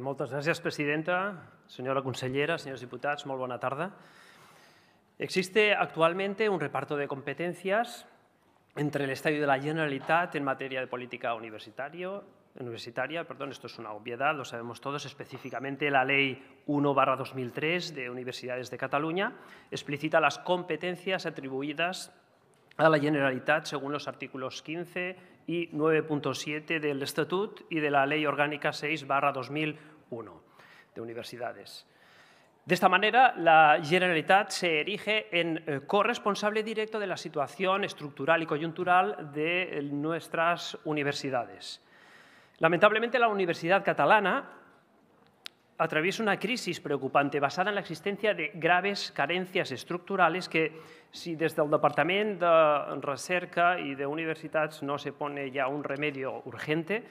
Muchas gracias, presidenta, Señora consellera, señores diputados, muy buena tarde. Existe actualmente un reparto de competencias entre el Estado de la Generalitat en materia de política universitaria, universitaria perdón, esto es una obviedad, lo sabemos todos, específicamente la Ley 1-2003 de Universidades de Cataluña explicita las competencias atribuidas a la Generalitat según los artículos 15 y 9.7 del Estatut y de la Ley Orgánica 6-2001 de Universidades. De esta manera, la Generalitat se erige en eh, corresponsable directo de la situación estructural y coyuntural de eh, nuestras universidades. Lamentablemente, la Universidad Catalana atraviesa una crisis preocupante basada en la existencia de graves carencias estructurales que si desde el departamento de Recerca y de Universitats no se pone ya un remedio urgente,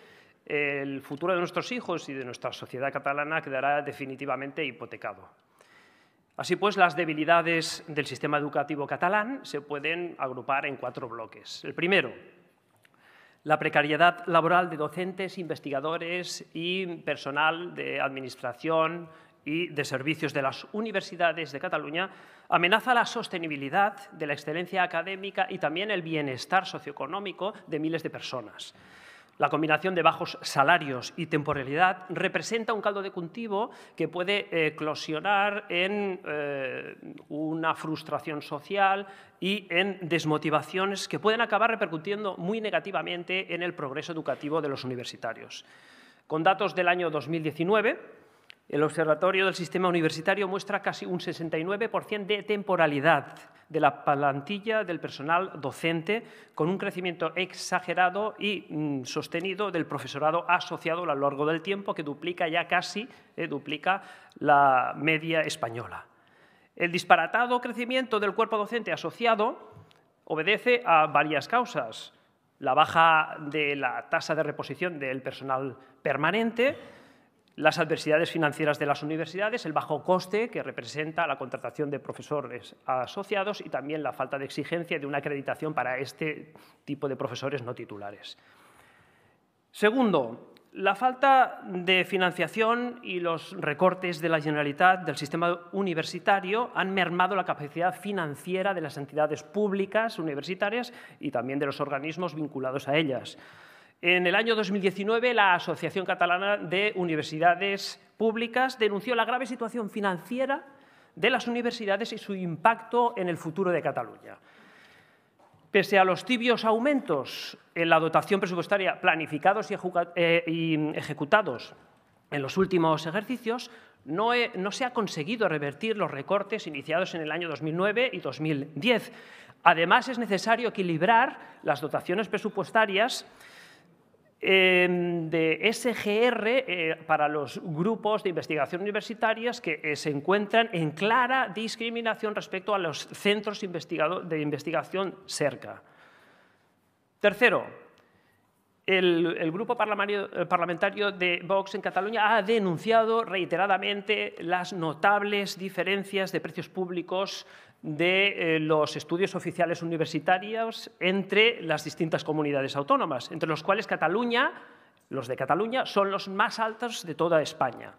el futuro de nuestros hijos y de nuestra sociedad catalana quedará definitivamente hipotecado. Así pues, las debilidades del sistema educativo catalán se pueden agrupar en cuatro bloques. El primero, la precariedad laboral de docentes, investigadores y personal de administración y de servicios de las universidades de Cataluña amenaza la sostenibilidad de la excelencia académica y también el bienestar socioeconómico de miles de personas. La combinación de bajos salarios y temporalidad representa un caldo de cultivo que puede eh, eclosionar en eh, una frustración social y en desmotivaciones que pueden acabar repercutiendo muy negativamente en el progreso educativo de los universitarios. Con datos del año 2019, el Observatorio del Sistema Universitario muestra casi un 69% de temporalidad de la plantilla del personal docente, con un crecimiento exagerado y mm, sostenido del profesorado asociado a lo largo del tiempo, que duplica ya casi, eh, duplica la media española. El disparatado crecimiento del cuerpo docente asociado obedece a varias causas. La baja de la tasa de reposición del personal permanente, las adversidades financieras de las universidades, el bajo coste que representa la contratación de profesores asociados y también la falta de exigencia de una acreditación para este tipo de profesores no titulares. Segundo, la falta de financiación y los recortes de la generalidad del sistema universitario han mermado la capacidad financiera de las entidades públicas universitarias y también de los organismos vinculados a ellas. En el año 2019, la Asociación Catalana de Universidades Públicas denunció la grave situación financiera de las universidades y su impacto en el futuro de Cataluña. Pese a los tibios aumentos en la dotación presupuestaria planificados y eh, ejecutados en los últimos ejercicios, no, se ha conseguido revertir los recortes iniciados en el año 2009 y 2010. Además, es necesario equilibrar las dotaciones presupuestarias Em, de SGR eh, para los grupos de investigación universitarias que eh, se encuentran en clara discriminación respecto a los centros de investigación cerca. Tercero, el, grupo eh, parlamentario, de Vox en Cataluña ha denunciado reiteradamente las notables diferencias de precios públicos de eh, los estudios oficiales universitarios entre las distintas comunidades autónomas, entre los cuales Cataluña, los de Cataluña, son los más altos de toda España.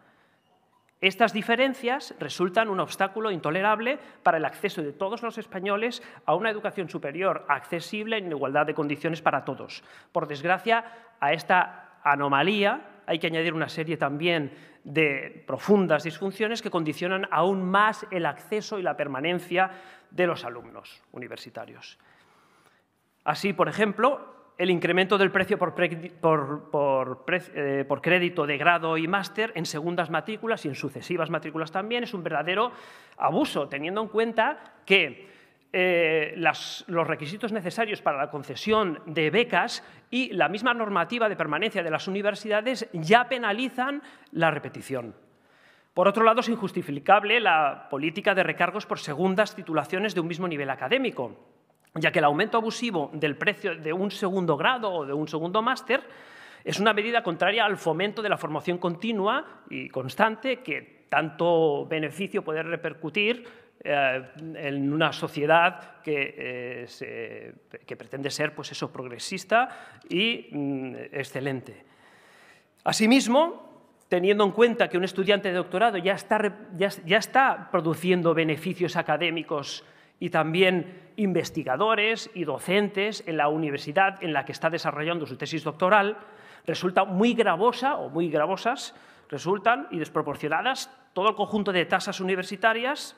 Estas diferencias resultan un obstáculo intolerable para el acceso de todos los españoles a una educación superior accesible en igualdad de condiciones para todos. Por desgracia, a esta anomalía hay que añadir una serie también de profundas disfunciones que condicionan aún más el acceso y la permanencia de los alumnos universitarios. Así, por ejemplo, el incremento del precio por, eh, por, crédito de grado y máster en segundas matrículas y en sucesivas matrículas también es un verdadero abuso, teniendo en cuenta que eh, los requisitos necesarios para la concesión de becas y la misma normativa de permanencia de las universidades ya penalizan la repetición. Por otro lado, es injustificable la política de recargos por segundas titulaciones de un mismo nivel académico, ya que el aumento abusivo del precio de un segundo grado o de un segundo máster es una medida contraria al fomento de la formación continua y constante que tanto beneficio puede repercutir eh, en una sociedad que, eh, que, pretende ser pues eso, progresista y mm, excelente. Asimismo, teniendo en cuenta que un estudiante de doctorado ya está, ya está produciendo beneficios académicos y también investigadores y docentes en la universidad en la que está desarrollando su tesis doctoral, resulta muy gravosa o muy gravosas resultan y desproporcionadas todo el conjunto de tasas universitarias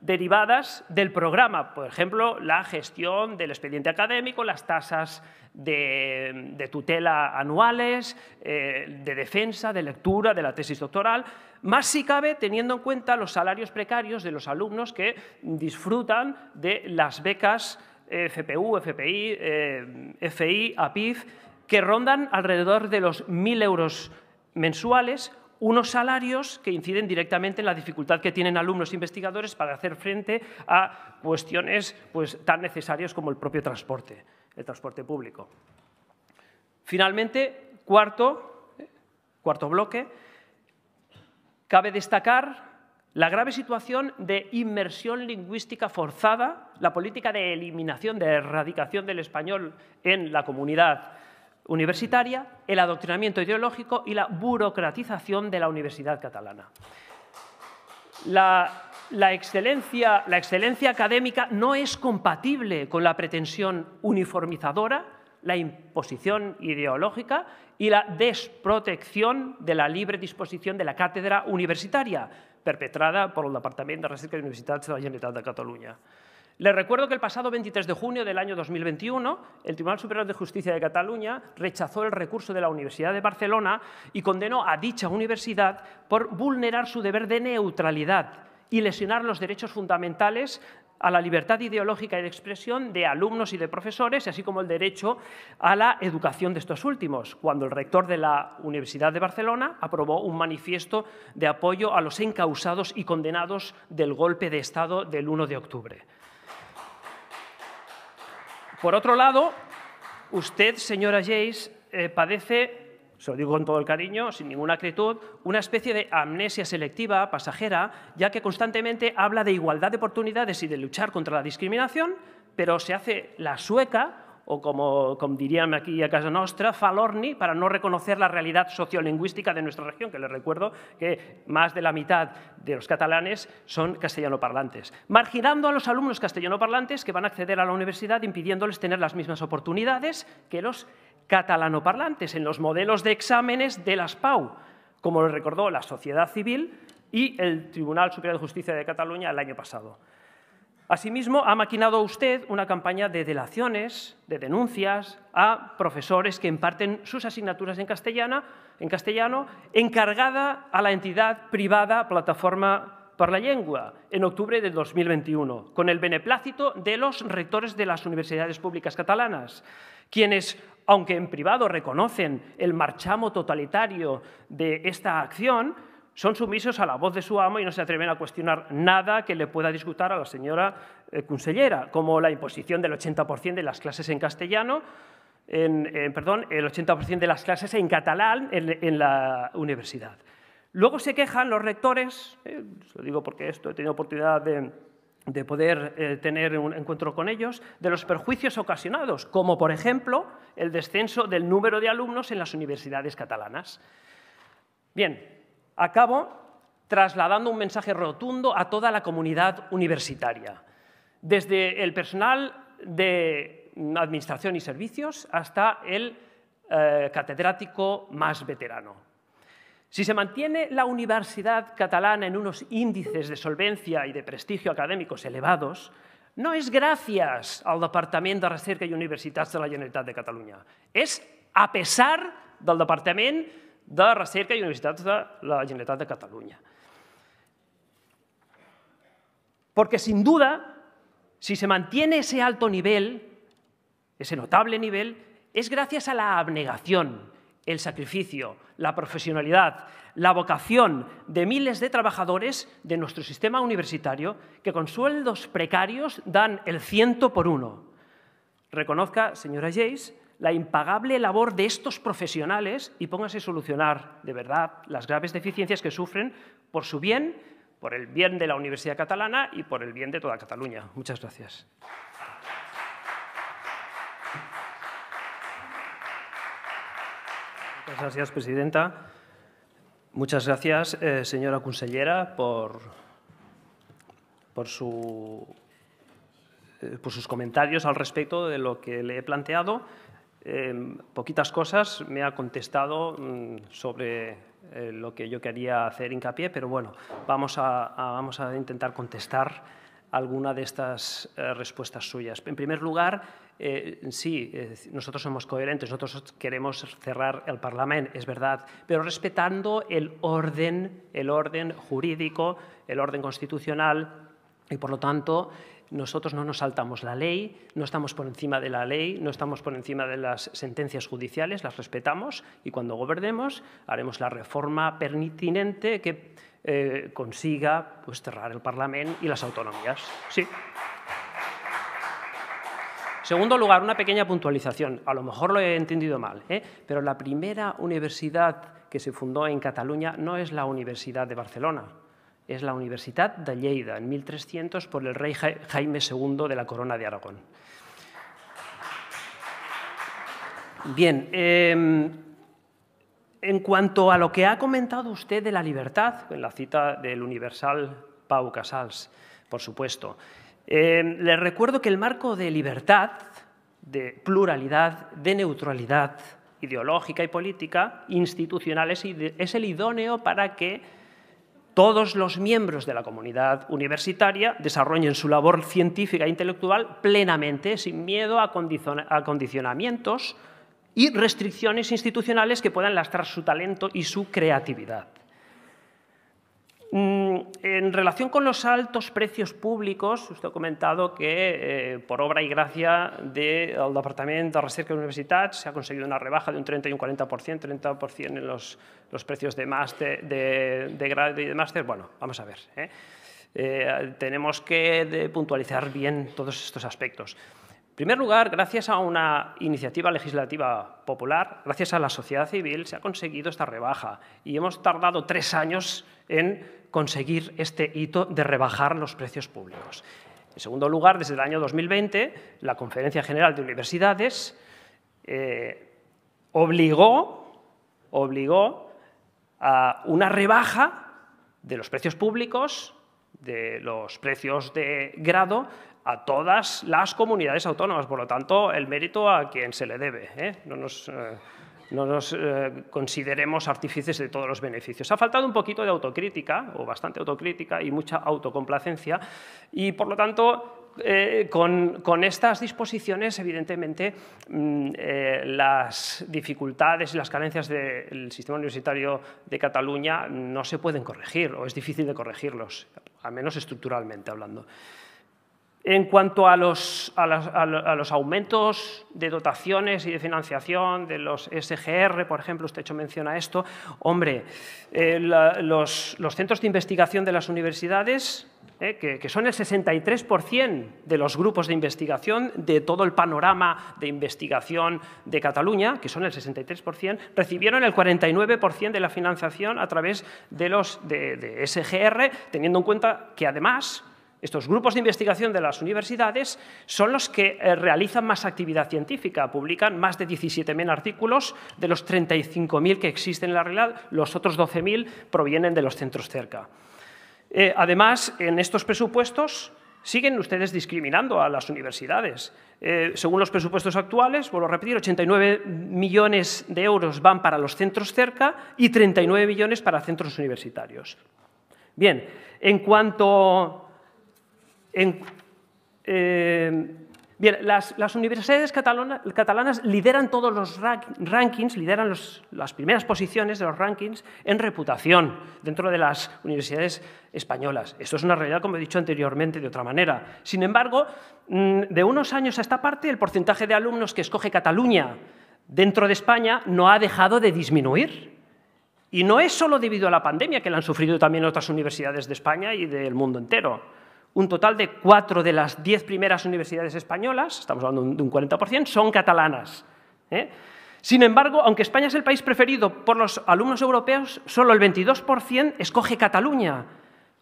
derivadas del programa, por ejemplo, la gestión del expediente académico, las tasas de, tutela anuales, eh, de defensa, de lectura, de la tesis doctoral, más si cabe teniendo en cuenta los salarios precarios de los alumnos que disfrutan de las becas eh, FPU, FPI, eh, FI, APIF, que rondan alrededor de los 1.000 euros mensuales unos salarios que inciden directamente en la dificultad que tienen alumnos e investigadores para hacer frente a cuestiones pues, tan necesarias como el propio transporte, el transporte público. Finalmente, cuarto, cuarto bloque, cabe destacar la grave situación de inmersión lingüística forzada, la política de eliminación, de erradicación del español en la comunidad universitaria, el adoctrinamiento ideológico y la burocratización de la universidad catalana. La, excelencia, académica no es compatible con la pretensión uniformizadora, la imposición ideológica y la desprotección de la libre disposición de la cátedra universitaria, perpetrada por el Departamento de Recerca i de la Generalitat de Cataluña. Les recuerdo que el pasado 23 de junio del año 2021, el Tribunal Superior de Justicia de Cataluña rechazó el recurso de la Universidad de Barcelona y condenó a dicha universidad por vulnerar su deber de neutralidad y lesionar los derechos fundamentales a la libertad ideológica y de expresión de alumnos y de profesores, así como el derecho a la educación de estos últimos, cuando el rector de la Universidad de Barcelona aprobó un manifiesto de apoyo a los encausados y condenados del golpe de Estado del 1 de octubre. Por otro lado, usted, señora Jace, eh, padece, se lo digo con todo el cariño, sin ninguna acritud, una especie de amnesia selectiva, pasajera, ya que constantemente habla de igualdad de oportunidades y de luchar contra la discriminación, pero se hace la sueca o como, dirían aquí a casa nostra, falorni, para no reconocer la realidad sociolingüística de nuestra región, que les recuerdo que más de la mitad de los catalanes son castellanoparlantes, marginando a los alumnos castellanoparlantes que van a acceder a la universidad impidiéndoles tener las mismas oportunidades que los catalanoparlantes en los modelos de exámenes de las PAU, como les recordó la sociedad civil y el Tribunal Superior de Justicia de Cataluña el año pasado. Asimismo, ha maquinado usted una campaña de delaciones, de denuncias a profesores que imparten sus asignaturas en, castellana, en castellano, encargada a la entidad privada Plataforma por la Lengua en octubre de 2021, con el beneplácito de los rectores de las universidades públicas catalanas, quienes, aunque en privado reconocen el marchamo totalitario de esta acción, son sumisos a la voz de su amo y no se atreven a cuestionar nada que le pueda discutir a la señora eh, consellera, como la imposición del 80% de las clases en castellano, en, perdón, el 80% de las clases en catalán en, la universidad. Luego se quejan los rectores, eh, lo digo porque esto he tenido oportunidad de, poder eh, tener un encuentro con ellos, de los perjuicios ocasionados, como por ejemplo el descenso del número de alumnos en las universidades catalanas. Bien, Acabo trasladando un mensaje rotundo a toda la comunidad universitaria, desde el personal de Administración y Servicios hasta el eh, catedrático más veterano. Si se mantiene la universidad catalana en unos índices de solvencia y de prestigio académicos elevados, no es gracias al Departamento de Recerca y Universitats de la Generalitat de Cataluña, es a pesar del Departamento de Recerca i universidad de la Generalitat de Cataluña. Porque sin duda, si se mantiene ese alto nivel, ese notable nivel, es gracias a la abnegación, el sacrificio, la profesionalidad, la vocación de miles de trabajadores de nuestro sistema universitario que con sueldos precarios dan el ciento por uno. Reconozca, señora Jace, la impagable labor de estos profesionales y póngase a solucionar de verdad las graves deficiencias que sufren por su bien, por el bien de la Universidad Catalana y por el bien de toda Cataluña. Muchas gracias. Muchas gracias, presidenta. Muchas gracias, eh, señora consellera, eh, por sus comentarios al respecto de lo que le he planteado. Em, poquitas cosas me ha contestado mm, sobre eh, lo que yo quería hacer hincapié, pero bueno, vamos a, vamos a intentar contestar alguna de estas eh, respuestas suyas. En primer lugar, eh, sí, nosotros somos coherentes, nosotros queremos cerrar el Parlamento, es verdad, pero respetando el orden, el orden jurídico, el orden constitucional y, por lo tanto, nosotros no nos saltamos la ley, no estamos por encima de la ley, no estamos por encima de las sentencias judiciales, las respetamos y cuando gobernemos haremos la reforma pertinente que eh, consiga pues, cerrar el Parlamento y las autonomías. Sí. Segundo lugar, una pequeña puntualización. A lo mejor lo he entendido mal, ¿eh? pero la primera universidad que se fundó en Cataluña no es la Universidad de Barcelona, es la Universidad de Lleida, en 1300, por el rey Jaime II de la Corona de Aragón. Bien, em, en cuanto a lo que ha comentado usted de la libertad, en la cita del Universal Pau Casals, por supuesto, em, le recuerdo que el marco de libertad, de pluralidad, de neutralidad ideológica y política, institucional, es el idóneo para que todos los miembros de la comunidad universitaria desarrollen su labor científica e intelectual plenamente, sin miedo a, condicionamientos y restricciones institucionales que puedan lastrar su talento y su creatividad. Mm, en relación con los altos precios públicos, usted ha comentado que eh, por obra y gracia del Departamento de Recerca Universitat se ha conseguido una rebaja de un 30 y un 40%, 30% en los, precios de, máster, de, de grado y de máster. Bueno, vamos a ver. ¿eh? Eh, tenemos que puntualizar bien todos estos aspectos. En primer lugar, gracias a una iniciativa legislativa popular, gracias a la sociedad civil, se ha conseguido esta rebaja y hemos tardado tres años en conseguir este hito de rebajar los precios públicos. En segundo lugar, desde el año 2020, la Conferencia General de Universidades eh, obligó, obligó a una rebaja de los precios públicos de los precios de grado a todas las comunidades autónomas. Por lo tanto, el mérito a quien se le debe. ¿eh? No nos, eh, eh, consideremos artífices de todos los beneficios. Ha faltado un poquito de autocrítica, o bastante autocrítica, y mucha autocomplacencia, y por lo tanto con, estas disposiciones, evidentemente, mm, las dificultades y las carencias del sistema universitario de Cataluña no se pueden corregir o es difícil de corregirlos, al menos estructuralmente hablando. En cuanto a los, aumentos de dotaciones y de financiación de los SGR, por ejemplo, usted hecho a esto, hombre, eh, los, centros de investigación de las universidades, eh, que, son el 63% de los grupos de investigación de todo el panorama de investigación de Cataluña, que son el 63%, recibieron el 49% de la financiación a través de los de SGR, teniendo en cuenta que además estos grupos de investigación de las universidades son los que eh, realizan más actividad científica, publican más de 17.000 artículos de los 35.000 que existen en la realidad, los otros 12.000 provienen de los centros cerca. Eh, además, en estos presupuestos siguen ustedes discriminando a las universidades. Eh, según los presupuestos actuales, vuelvo a repetir, 89 millones de euros van para los centros cerca y 39 millones para centros universitarios. Bien, en cuanto eh, bien, las, universidades catalanas lideran todos los rankings, lideran las primeras posiciones de los rankings en reputación dentro de las universidades españolas. Esto es una realidad, como he dicho anteriormente, de otra manera. Sin embargo, mm, de unos años a esta parte, el porcentaje de alumnos que escoge Cataluña dentro de España no ha dejado de disminuir. Y no es solo debido a la pandemia, que la han sufrido también otras universidades de España y del mundo entero un total de cuatro de las diez primeras universidades españolas, estamos hablando de un 40%, son catalanas. ¿eh? Sin embargo, aunque España es el país preferido por los alumnos europeos, solo el 22% escoge Cataluña.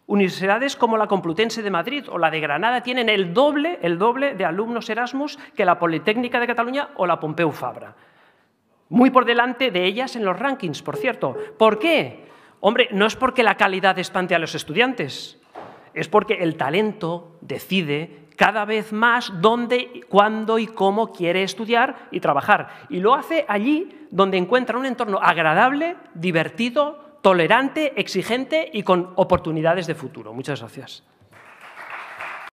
Universidades como la Complutense de Madrid o la de Granada tienen el doble, el doble de alumnos Erasmus que la Politécnica de Cataluña o la Pompeu Fabra. Muy por delante de ellas en los rankings, por cierto. ¿Por qué? Hombre, no es porque la calidad espante a los estudiantes, es porque el talento decide cada vez más dónde, cuándo y cómo quiere estudiar y trabajar. Y lo hace allí donde encuentra un entorno agradable, divertido, tolerante, exigente y con oportunidades de futuro. Muchas gracias.